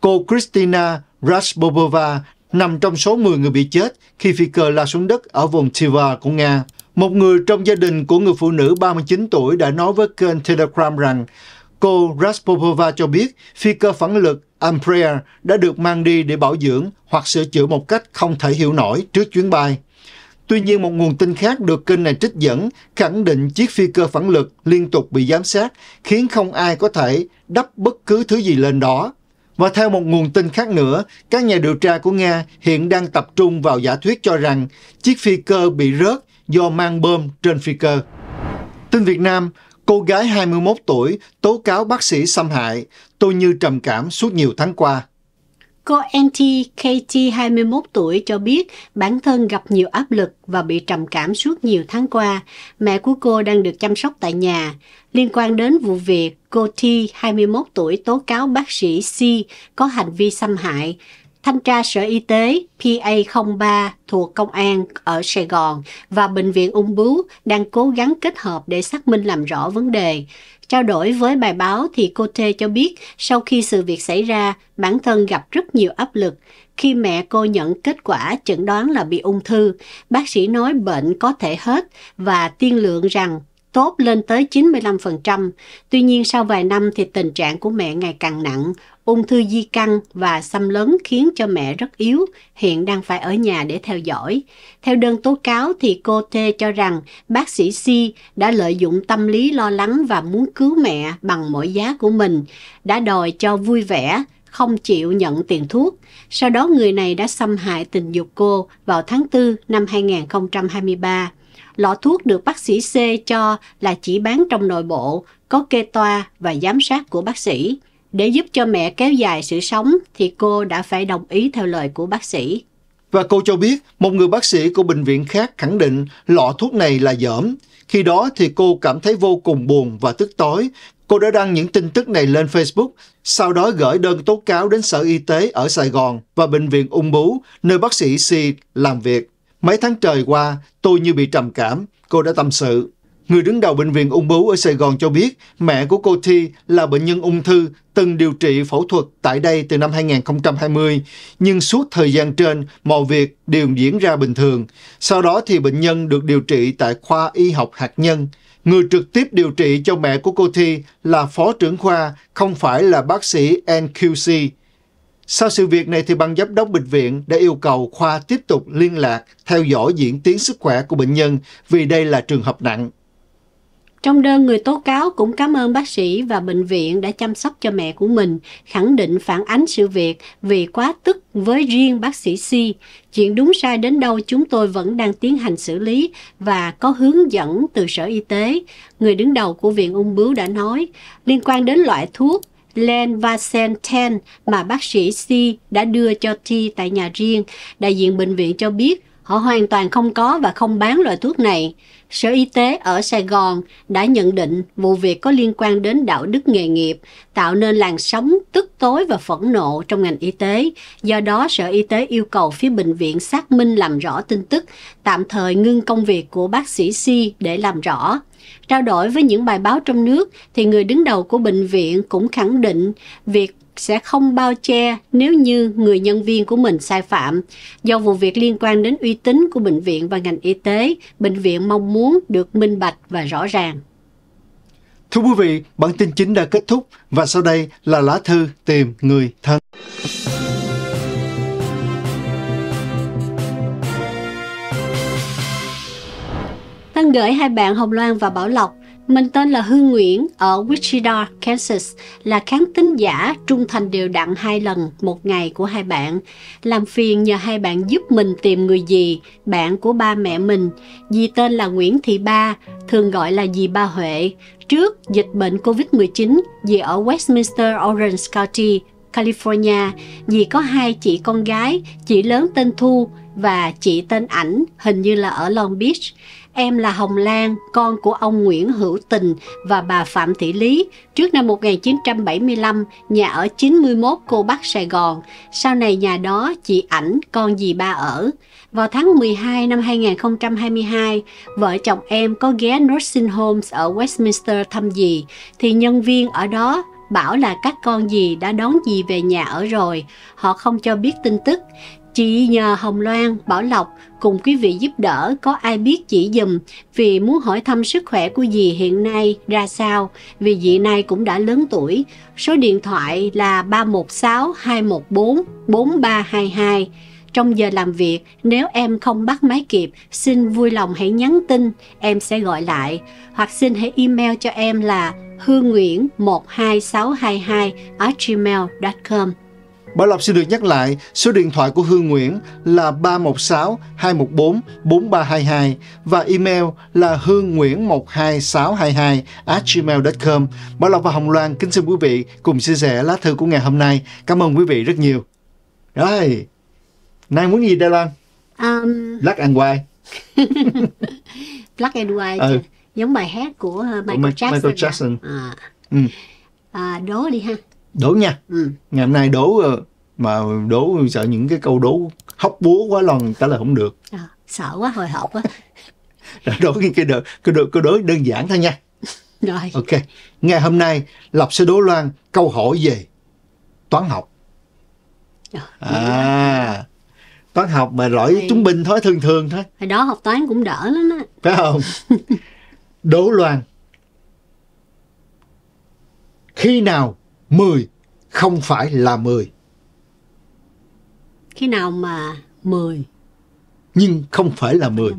Cô Kristina Rasbobova nằm trong số 10 người bị chết khi phi cơ lao xuống đất ở vùng Tiva của Nga. Một người trong gia đình của người phụ nữ 39 tuổi đã nói với kênh Telegram rằng Cô Raspopova cho biết phi cơ phản lực Ampere đã được mang đi để bảo dưỡng hoặc sửa chữa một cách không thể hiểu nổi trước chuyến bay. Tuy nhiên, một nguồn tin khác được kênh này trích dẫn khẳng định chiếc phi cơ phản lực liên tục bị giám sát, khiến không ai có thể đắp bất cứ thứ gì lên đó. Và theo một nguồn tin khác nữa, các nhà điều tra của Nga hiện đang tập trung vào giả thuyết cho rằng chiếc phi cơ bị rớt do mang bơm trên phi cơ. Tin Việt Nam, Cô gái 21 tuổi tố cáo bác sĩ xâm hại. Tôi như trầm cảm suốt nhiều tháng qua. Cô Anty Katie 21 tuổi cho biết bản thân gặp nhiều áp lực và bị trầm cảm suốt nhiều tháng qua. Mẹ của cô đang được chăm sóc tại nhà. Liên quan đến vụ việc, cô T 21 tuổi tố cáo bác sĩ C có hành vi xâm hại. Thanh tra Sở Y tế PA03 thuộc Công an ở Sài Gòn và Bệnh viện Ung Bướu đang cố gắng kết hợp để xác minh làm rõ vấn đề. Trao đổi với bài báo thì cô Thê cho biết sau khi sự việc xảy ra, bản thân gặp rất nhiều áp lực. Khi mẹ cô nhận kết quả chẩn đoán là bị ung thư, bác sĩ nói bệnh có thể hết và tiên lượng rằng tốt lên tới 95%. Tuy nhiên sau vài năm thì tình trạng của mẹ ngày càng nặng, ung thư di căn và xâm lấn khiến cho mẹ rất yếu, hiện đang phải ở nhà để theo dõi. Theo đơn tố cáo thì cô Tê cho rằng bác sĩ Si đã lợi dụng tâm lý lo lắng và muốn cứu mẹ bằng mọi giá của mình, đã đòi cho vui vẻ, không chịu nhận tiền thuốc. Sau đó người này đã xâm hại tình dục cô vào tháng 4 năm 2023 lọ thuốc được bác sĩ C cho là chỉ bán trong nội bộ, có kê toa và giám sát của bác sĩ. Để giúp cho mẹ kéo dài sự sống thì cô đã phải đồng ý theo lời của bác sĩ. Và cô cho biết một người bác sĩ của bệnh viện khác khẳng định lọ thuốc này là dởm. Khi đó thì cô cảm thấy vô cùng buồn và tức tối. Cô đã đăng những tin tức này lên Facebook, sau đó gửi đơn tố cáo đến Sở Y tế ở Sài Gòn và Bệnh viện Ung Bú, nơi bác sĩ C làm việc. Mấy tháng trời qua, tôi như bị trầm cảm, cô đã tâm sự. Người đứng đầu bệnh viện ung bướu ở Sài Gòn cho biết mẹ của cô Thi là bệnh nhân ung thư từng điều trị phẫu thuật tại đây từ năm 2020, nhưng suốt thời gian trên mọi việc đều diễn ra bình thường. Sau đó thì bệnh nhân được điều trị tại khoa y học hạt nhân. Người trực tiếp điều trị cho mẹ của cô Thi là phó trưởng khoa, không phải là bác sĩ NQC. Sau sự việc này thì ban giám đốc bệnh viện đã yêu cầu khoa tiếp tục liên lạc, theo dõi diễn tiến sức khỏe của bệnh nhân vì đây là trường hợp nặng. Trong đơn, người tố cáo cũng cảm ơn bác sĩ và bệnh viện đã chăm sóc cho mẹ của mình, khẳng định phản ánh sự việc vì quá tức với riêng bác sĩ si Chuyện đúng sai đến đâu chúng tôi vẫn đang tiến hành xử lý và có hướng dẫn từ Sở Y tế. Người đứng đầu của Viện Ung Bướu đã nói, liên quan đến loại thuốc Len mà bác sĩ C đã đưa cho T tại nhà riêng. Đại diện bệnh viện cho biết họ hoàn toàn không có và không bán loại thuốc này. Sở Y tế ở Sài Gòn đã nhận định vụ việc có liên quan đến đạo đức nghề nghiệp, tạo nên làn sóng tức tối và phẫn nộ trong ngành y tế. Do đó, Sở Y tế yêu cầu phía bệnh viện xác minh làm rõ tin tức, tạm thời ngưng công việc của bác sĩ Si để làm rõ. Trao đổi với những bài báo trong nước thì người đứng đầu của bệnh viện cũng khẳng định việc sẽ không bao che nếu như người nhân viên của mình sai phạm. Do vụ việc liên quan đến uy tín của bệnh viện và ngành y tế, bệnh viện mong muốn được minh bạch và rõ ràng. Thưa quý vị, bản tin chính đã kết thúc và sau đây là lá thư tìm người thân. Thân gửi hai bạn Hồng Loan và Bảo Lộc mình tên là Hương Nguyễn ở Wichita, Kansas, là kháng tính giả trung thành đều đặn hai lần một ngày của hai bạn. Làm phiền nhờ hai bạn giúp mình tìm người dì, bạn của ba mẹ mình. Dì tên là Nguyễn Thị Ba, thường gọi là dì Ba Huệ. Trước dịch bệnh Covid-19, dì ở Westminster Orange County, California, dì có hai chị con gái, chị lớn tên Thu và chị tên Ảnh, hình như là ở Long Beach. Em là Hồng Lan, con của ông Nguyễn Hữu Tình và bà Phạm Thị Lý. Trước năm 1975, nhà ở 91 cô Bắc Sài Gòn. Sau này nhà đó chị ảnh con dì ba ở. Vào tháng 12 năm 2022, vợ chồng em có ghé nursing homes ở Westminster thăm dì, thì nhân viên ở đó bảo là các con dì đã đón dì về nhà ở rồi, họ không cho biết tin tức. Chị nhờ Hồng Loan, Bảo Lộc cùng quý vị giúp đỡ có ai biết chỉ dùm vì muốn hỏi thăm sức khỏe của dì hiện nay ra sao vì dì nay cũng đã lớn tuổi. Số điện thoại là 316 214 4322. Trong giờ làm việc, nếu em không bắt máy kịp, xin vui lòng hãy nhắn tin, em sẽ gọi lại. Hoặc xin hãy email cho em là hương nguyễn 12622 gmail.com. Bảo Lộc xin được nhắc lại, số điện thoại của Hương Nguyễn là 316 214 4322 và email là hương nguyễn 12622 gmail.com. Bảo Lộc và Hồng Loan kính xin quý vị cùng chia sẻ lá thư của ngày hôm nay. Cảm ơn quý vị rất nhiều. Rồi, nay muốn gì đây Loan? Um... Black and White. Black and White, ừ. giống bài hát của Michael, của Jackson. Michael Jackson. À. Ừ. À, đố đi ha đố nha ừ. ngày hôm nay đố ờ, mà đố sợ những cái câu đố hóc búa quá lòng trả lời không được à, sợ quá hồi hộp quá đố cái đố cái đố, cái đố đơn giản thôi nha rồi ok ngày hôm nay lộc sẽ đố loan câu hỏi về toán học à, à toán học mà lỗi trung bình thôi thường thường thôi hồi đó học toán cũng đỡ lắm á phải không đố loan khi nào 10 không phải là 10. Khi nào mà 10 nhưng không phải là 10.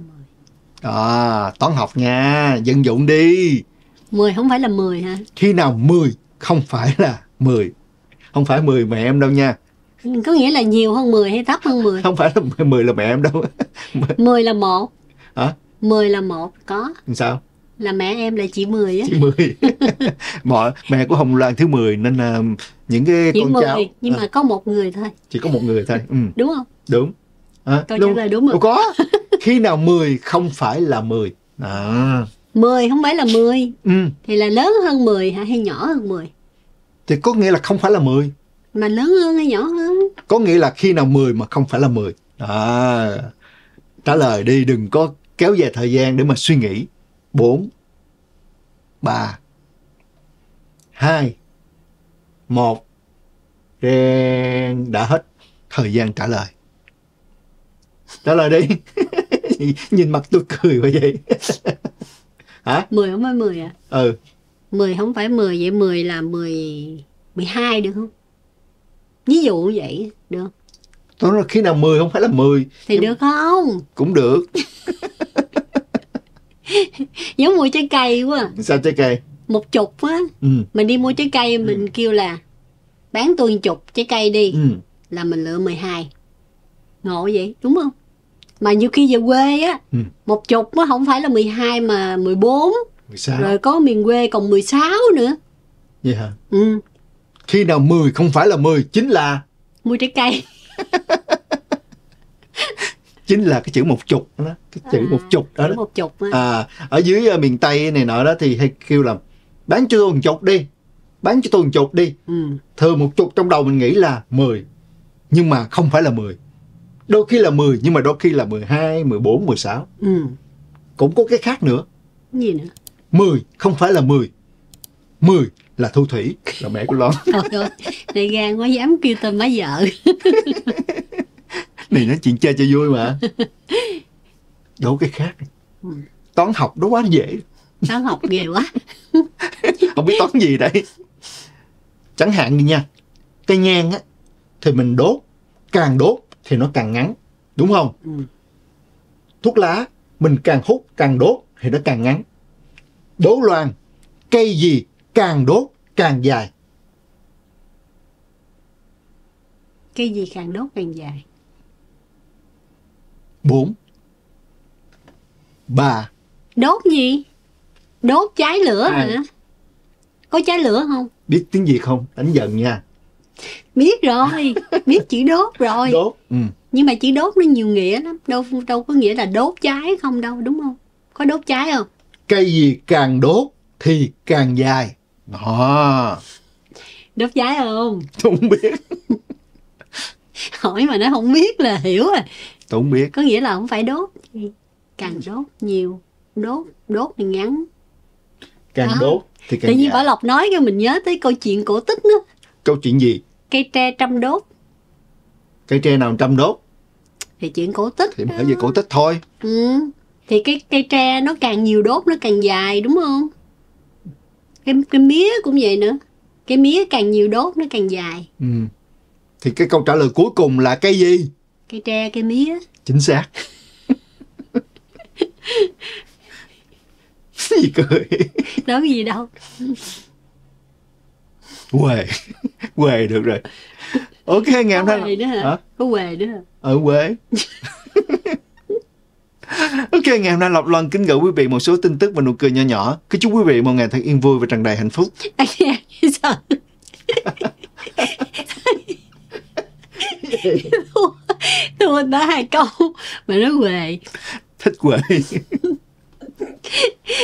À, toán học nha, dân dụng đi. 10 không phải là 10 hả? Khi nào 10 không phải là 10. Không phải 10 mẹ em đâu nha. Có nghĩa là nhiều hơn 10 hay thấp hơn 10? Không phải là 10 là mẹ em đâu. 10 là 1. Hả? 10 là 1 có. Sao? là mẹ em là chị mười á chị mười mọi mẹ của hồng loan thứ mười nên là những cái chị con 10, cháu nhưng à. mà có một người thôi chỉ có một người thôi ừ. đúng không đúng à, câu đúng. trả lời đúng rồi có khi nào mười không phải là mười à mười không phải là mười ừ. thì là lớn hơn mười hả hay nhỏ hơn mười thì có nghĩa là không phải là mười mà lớn hơn hay nhỏ hơn có nghĩa là khi nào mười mà không phải là mười à trả lời đi đừng có kéo dài thời gian để mà suy nghĩ 4 3 2 1 Rèn đã hết thời gian trả lời. Trả lời đi. Nhìn mặt tôi cười quá vậy. Hả? 10 không phải 10 à? Ừ. 10 không phải 10 vậy 10 là 10 12 được không? Ví dụ vậy được. Tôi nói khi nào 10 không phải là 10. Thì được không? Cũng được. giống mua trái cây quá à. sao trái cây một chục á ừ. mình đi mua trái cây ừ. mình ừ. kêu là bán tôi một chục trái cây đi ừ. là mình lựa 12 ngộ vậy đúng không mà nhiều khi về quê á ừ. một chục nó không phải là 12 mà 14 16. rồi có miền quê còn 16 nữa vậy hả ừ khi nào 10 không phải là 10 chính là mua trái cây chính là cái chữ một chục đó cái chữ à, một chục đó, đó. một chục à ở dưới ờ, miền tây này nọ đó thì hay kêu là bán cho tôi một chục đi bán cho tôi một chục đi ừ. thường một chục trong đầu mình nghĩ là 10 nhưng mà không phải là 10 đôi khi là 10 nhưng mà đôi khi là 12, 14, 16 ừ. cũng có cái khác nữa gì nữa 10 không phải là 10 10 là thu thủy là mẹ của lon trời ơi gan quá dám kêu tên má vợ này nói chuyện chơi cho vui mà đố cái khác ừ. toán học đó quá dễ toán học ghê quá không biết toán gì đấy chẳng hạn như nha cây nhang á thì mình đốt càng đốt thì nó càng ngắn đúng không ừ. thuốc lá mình càng hút càng đốt thì nó càng ngắn đố loan cây gì càng đốt càng dài cây gì càng đốt càng dài 4 3 Đốt gì? Đốt cháy lửa hả? Có cháy lửa không? Biết tiếng Việt không? Đánh giận nha Biết rồi, biết chữ đốt rồi Đốt ừ. Nhưng mà chữ đốt nó nhiều nghĩa lắm đâu, đâu có nghĩa là đốt cháy không đâu đúng không? Có đốt cháy không? Cây gì càng đốt thì càng dài à. Đốt cháy không? Không biết Hỏi mà nó không biết là hiểu rồi tôi không biết có nghĩa là không phải đốt ừ. càng đốt nhiều đốt đốt thì ngắn càng Đó. đốt thì càng tự nhiên dạ. bảo lộc nói cho mình nhớ tới câu chuyện cổ tích nữa câu chuyện gì cây tre trăm đốt cây tre nào trăm đốt thì chuyện cổ tích thì hỏi về cổ tích thôi ừ thì cái cây tre nó càng nhiều đốt nó càng dài đúng không cái cái mía cũng vậy nữa cái mía càng nhiều đốt nó càng dài ừ. thì cái câu trả lời cuối cùng là cái gì cây tre cây mía chính xác gì cười nói gì đâu quề quề được rồi ok ngày hôm nay hả? hả có quề nữa hả? ở ờ, quê Ok, ngày hôm nay Lộc Loan kính gửi quý vị một số tin tức và nụ cười nhỏ nhỏ. Kính chúc quý vị một ngày thật yên vui và tràn đầy hạnh phúc. sao tôi nói hai câu mà nó quề thích quề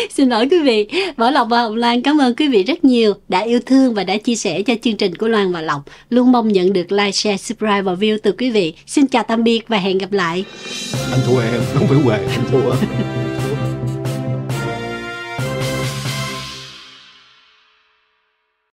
Xin lỗi quý vị, bảo Lộc và Hồng Lan cảm ơn quý vị rất nhiều đã yêu thương và đã chia sẻ cho chương trình của Loan và Lộc. Luôn mong nhận được like, share, subscribe và view từ quý vị. Xin chào tạm biệt và hẹn gặp lại. Anh thua em, không phải quệ, anh thua.